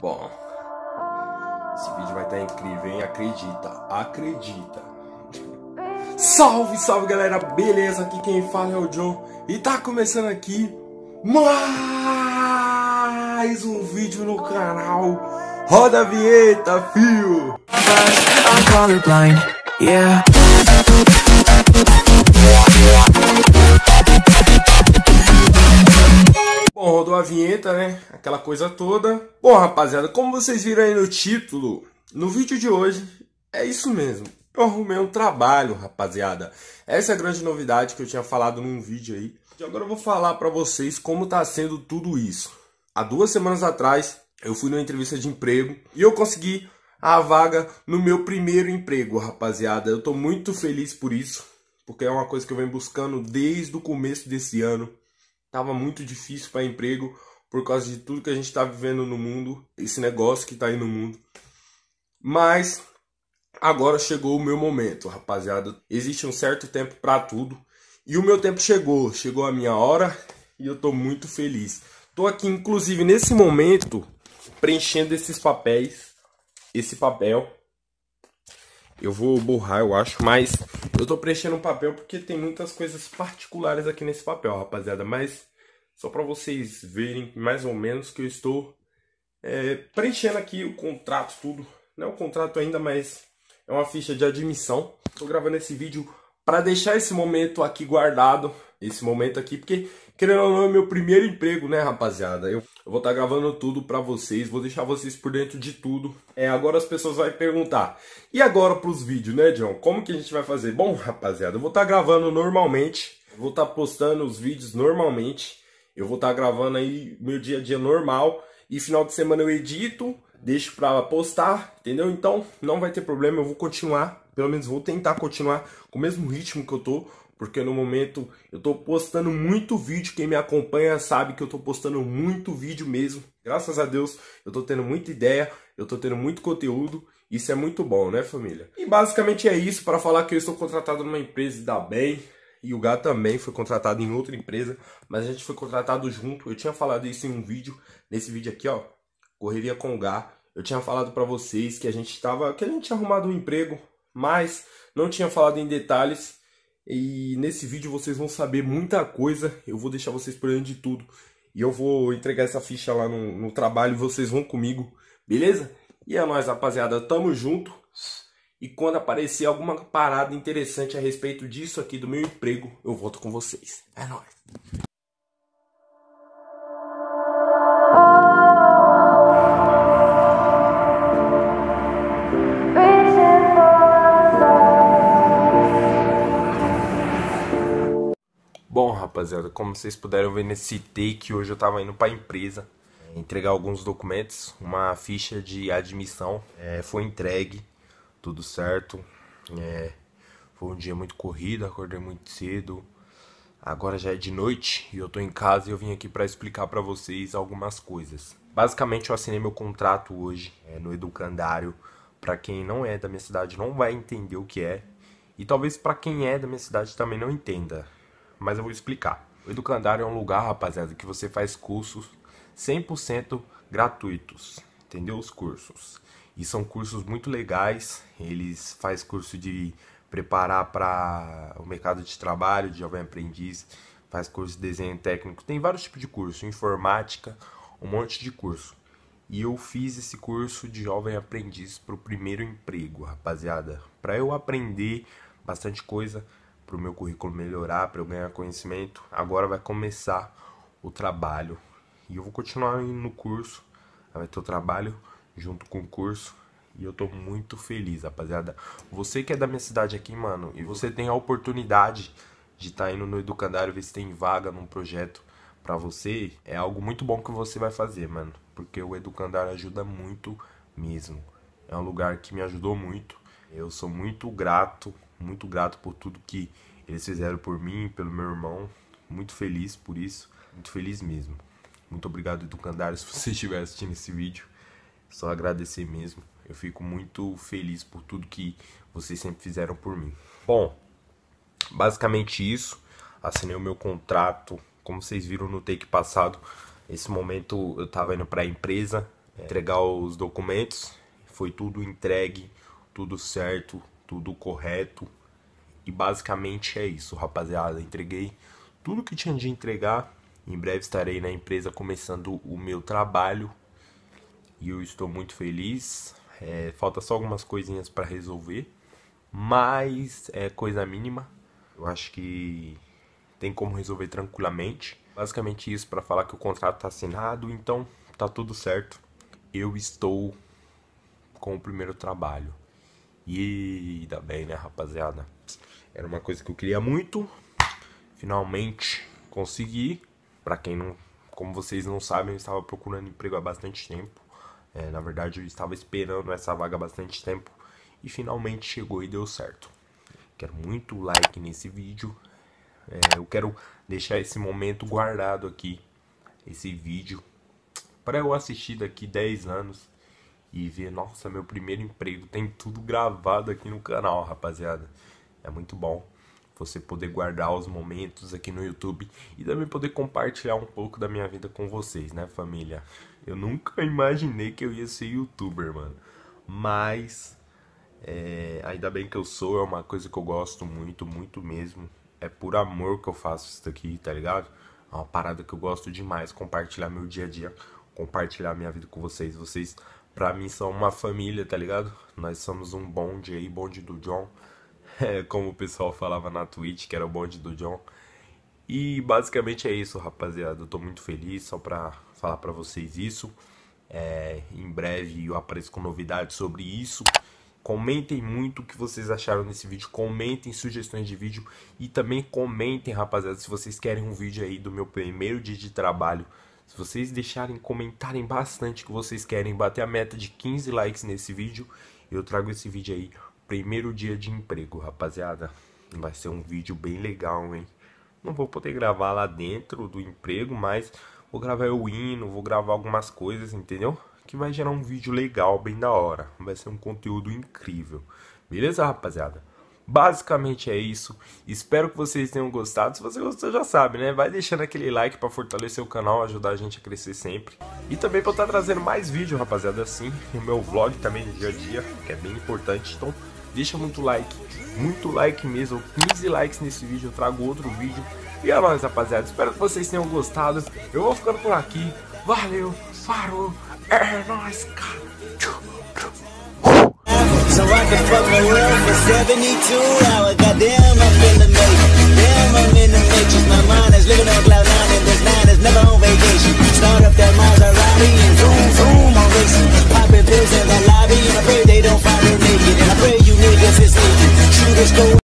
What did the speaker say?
Bom, esse vídeo vai estar incrível, hein? Acredita, acredita. Salve, salve galera, beleza? Aqui quem fala é o John e tá começando aqui mais um vídeo no canal. Roda a vinheta, fio! I'm colorblind, yeah. Bom, rodou a vinheta, né? Aquela coisa toda. Bom, rapaziada, como vocês viram aí no título, no vídeo de hoje é isso mesmo. Eu arrumei um trabalho, rapaziada. Essa é a grande novidade que eu tinha falado num vídeo aí. E agora eu vou falar para vocês como tá sendo tudo isso. Há duas semanas atrás, eu fui numa entrevista de emprego e eu consegui a vaga no meu primeiro emprego, rapaziada. Eu tô muito feliz por isso, porque é uma coisa que eu venho buscando desde o começo desse ano Tava muito difícil para emprego por causa de tudo que a gente está vivendo no mundo, esse negócio que está aí no mundo. Mas agora chegou o meu momento, rapaziada. Existe um certo tempo para tudo e o meu tempo chegou, chegou a minha hora e eu estou muito feliz. Estou aqui, inclusive, nesse momento preenchendo esses papéis, esse papel eu vou borrar, eu acho, mas eu tô preenchendo um papel porque tem muitas coisas particulares aqui nesse papel, rapaziada. Mas só pra vocês verem mais ou menos que eu estou é, preenchendo aqui o contrato, tudo. Não é o contrato ainda, mas é uma ficha de admissão. Tô gravando esse vídeo para deixar esse momento aqui guardado, esse momento aqui, porque Querendo ou não, é meu primeiro emprego, né, rapaziada? Eu vou estar tá gravando tudo para vocês, vou deixar vocês por dentro de tudo. É, agora as pessoas vão perguntar. E agora para os vídeos, né, John? Como que a gente vai fazer? Bom, rapaziada, eu vou estar tá gravando normalmente, vou estar tá postando os vídeos normalmente. Eu vou estar tá gravando aí meu dia a dia normal e final de semana eu edito, deixo para postar, entendeu? Então, não vai ter problema, eu vou continuar, pelo menos vou tentar continuar com o mesmo ritmo que eu tô porque no momento eu estou postando muito vídeo. Quem me acompanha sabe que eu estou postando muito vídeo mesmo. Graças a Deus eu estou tendo muita ideia, eu estou tendo muito conteúdo. Isso é muito bom, né, família? E basicamente é isso para falar que eu estou contratado numa empresa da bem. E o Gá também foi contratado em outra empresa, mas a gente foi contratado junto. Eu tinha falado isso em um vídeo, nesse vídeo aqui, ó, correria com o Gá. Eu tinha falado para vocês que a gente tava, que a gente tinha arrumado um emprego, mas não tinha falado em detalhes e nesse vídeo vocês vão saber muita coisa, eu vou deixar vocês por dentro de tudo. E eu vou entregar essa ficha lá no, no trabalho e vocês vão comigo, beleza? E é nóis, rapaziada, tamo junto. E quando aparecer alguma parada interessante a respeito disso aqui do meu emprego, eu volto com vocês. É nóis. rapaziada. Como vocês puderam ver nesse take, hoje eu tava indo pra empresa é, entregar alguns documentos. Uma ficha de admissão é, foi entregue, tudo certo. É, foi um dia muito corrido, acordei muito cedo. Agora já é de noite e eu tô em casa e eu vim aqui para explicar para vocês algumas coisas. Basicamente eu assinei meu contrato hoje é, no Educandário. Para quem não é da minha cidade não vai entender o que é. E talvez para quem é da minha cidade também não entenda mas eu vou explicar. O Educandário é um lugar, rapaziada, que você faz cursos 100% gratuitos, entendeu? Os cursos. E são cursos muito legais, eles faz curso de preparar para o mercado de trabalho, de jovem aprendiz, faz curso de desenho técnico, tem vários tipos de curso, informática, um monte de curso. E eu fiz esse curso de jovem aprendiz para o primeiro emprego, rapaziada, para eu aprender bastante coisa para o meu currículo melhorar, para eu ganhar conhecimento, agora vai começar o trabalho. E eu vou continuar indo no curso, vai ter o trabalho junto com o curso. E eu tô muito feliz, rapaziada. Você que é da minha cidade aqui, mano, e você tem a oportunidade de estar tá indo no Educandário ver se tem vaga num projeto para você, é algo muito bom que você vai fazer, mano. Porque o Educandário ajuda muito mesmo. É um lugar que me ajudou muito. Eu sou muito grato muito grato por tudo que eles fizeram por mim, pelo meu irmão. Muito feliz por isso, muito feliz mesmo. Muito obrigado, Edu se você estiver assistindo esse vídeo. Só agradecer mesmo. Eu fico muito feliz por tudo que vocês sempre fizeram por mim. Bom, basicamente isso. Assinei o meu contrato. Como vocês viram no take passado, esse momento eu estava indo para a empresa é, entregar os documentos. Foi tudo entregue, tudo certo tudo correto. E basicamente é isso, rapaziada. Entreguei tudo que tinha de entregar. Em breve estarei na empresa começando o meu trabalho. E eu estou muito feliz. É, falta só algumas coisinhas para resolver, mas é coisa mínima. Eu acho que tem como resolver tranquilamente. Basicamente isso para falar que o contrato está assinado, então tá tudo certo. Eu estou com o primeiro trabalho. E ainda bem, né, rapaziada? Era uma coisa que eu queria muito. Finalmente consegui. Para quem não, como vocês não sabem, eu estava procurando emprego há bastante tempo. É, na verdade, eu estava esperando essa vaga há bastante tempo e finalmente chegou e deu certo. Quero muito like nesse vídeo. É, eu quero deixar esse momento guardado aqui, esse vídeo, para eu assistir daqui 10 anos e ver, nossa, meu primeiro emprego, tem tudo gravado aqui no canal, rapaziada. É muito bom você poder guardar os momentos aqui no YouTube e também poder compartilhar um pouco da minha vida com vocês, né, família? Eu nunca imaginei que eu ia ser youtuber, mano. Mas é, ainda bem que eu sou, é uma coisa que eu gosto muito, muito mesmo. É por amor que eu faço isso daqui, tá ligado? É uma parada que eu gosto demais, compartilhar meu dia a dia, compartilhar minha vida com vocês. Vocês Pra mim são uma família, tá ligado? Nós somos um bonde aí, bonde do John. É, como o pessoal falava na Twitch, que era o bonde do John. E basicamente é isso, rapaziada. Eu tô muito feliz só pra falar pra vocês isso. É, em breve eu apareço com novidades sobre isso. Comentem muito o que vocês acharam desse vídeo. Comentem sugestões de vídeo. E também comentem, rapaziada, se vocês querem um vídeo aí do meu primeiro dia de trabalho se vocês deixarem comentarem bastante que vocês querem bater a meta de 15 likes nesse vídeo, eu trago esse vídeo aí, primeiro dia de emprego, rapaziada. Vai ser um vídeo bem legal, hein? Não vou poder gravar lá dentro do emprego, mas vou gravar o hino, vou gravar algumas coisas, entendeu? Que vai gerar um vídeo legal, bem da hora. Vai ser um conteúdo incrível. Beleza, rapaziada? Basicamente é isso. Espero que vocês tenham gostado. Se você gostou, já sabe, né? Vai deixando aquele like para fortalecer o canal, ajudar a gente a crescer sempre. E também para estar trazendo mais vídeo, rapaziada, assim, o meu vlog também do dia a dia, que é bem importante. Então, deixa muito like, muito like mesmo, 15 likes nesse vídeo, eu trago outro vídeo. E é nóis, rapaziada, espero que vocês tenham gostado, eu vou ficando por aqui, valeu, farou, é nóis, cara. So I can fuck the world for 72 hours Goddamn, I'm in the matrix Damn, I'm in the matrix My mind is living on cloud nine